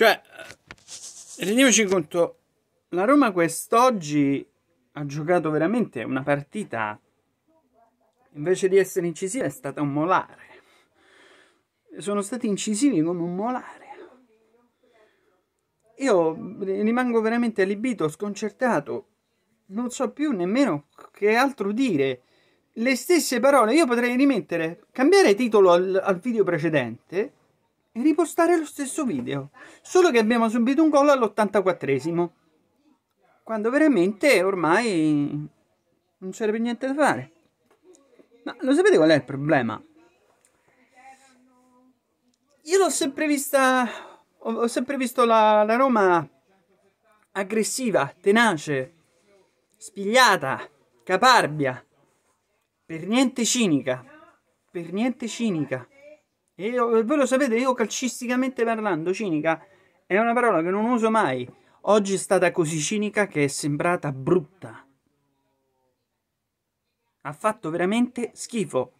Cioè, eh, rendiamoci conto, la Roma quest'oggi ha giocato veramente una partita, invece di essere incisiva, è stata un molare. Sono stati incisivi come un molare. Io rimango veramente allibito, sconcertato, non so più nemmeno che altro dire. Le stesse parole, io potrei rimettere, cambiare titolo al, al video precedente e ripostare lo stesso video, solo che abbiamo subito un gol all'84esimo, quando veramente ormai non c'era più niente da fare. Ma lo sapete qual è il problema? Io l'ho sempre vista, ho sempre visto la, la Roma aggressiva, tenace, spigliata, caparbia, per niente cinica, per niente cinica. Io, voi lo sapete, io calcisticamente parlando, cinica è una parola che non uso mai. Oggi è stata così cinica che è sembrata brutta. Ha fatto veramente schifo.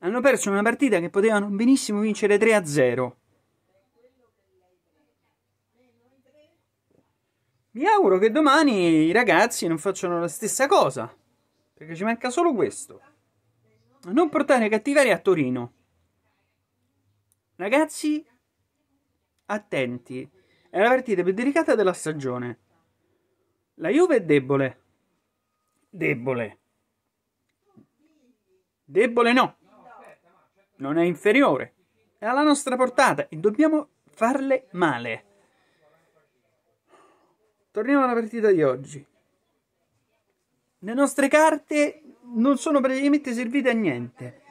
Hanno perso una partita che potevano benissimo vincere 3-0. Mi auguro che domani i ragazzi non facciano la stessa cosa. Perché ci manca solo questo. Non portare cattiveria a Torino. Ragazzi, attenti, è la partita più delicata della stagione. La Juve è debole. Debole. Debole no. Non è inferiore. È alla nostra portata e dobbiamo farle male. Torniamo alla partita di oggi. Le nostre carte non sono praticamente servite a niente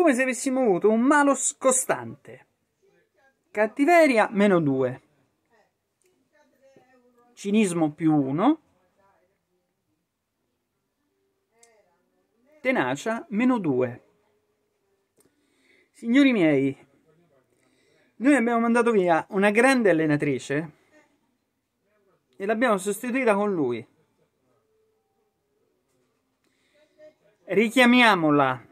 come se avessimo avuto un malos costante. Cattiveria meno 2. Cinismo più 1. Tenacia meno 2. Signori miei, noi abbiamo mandato via una grande allenatrice e l'abbiamo sostituita con lui. Richiamiamola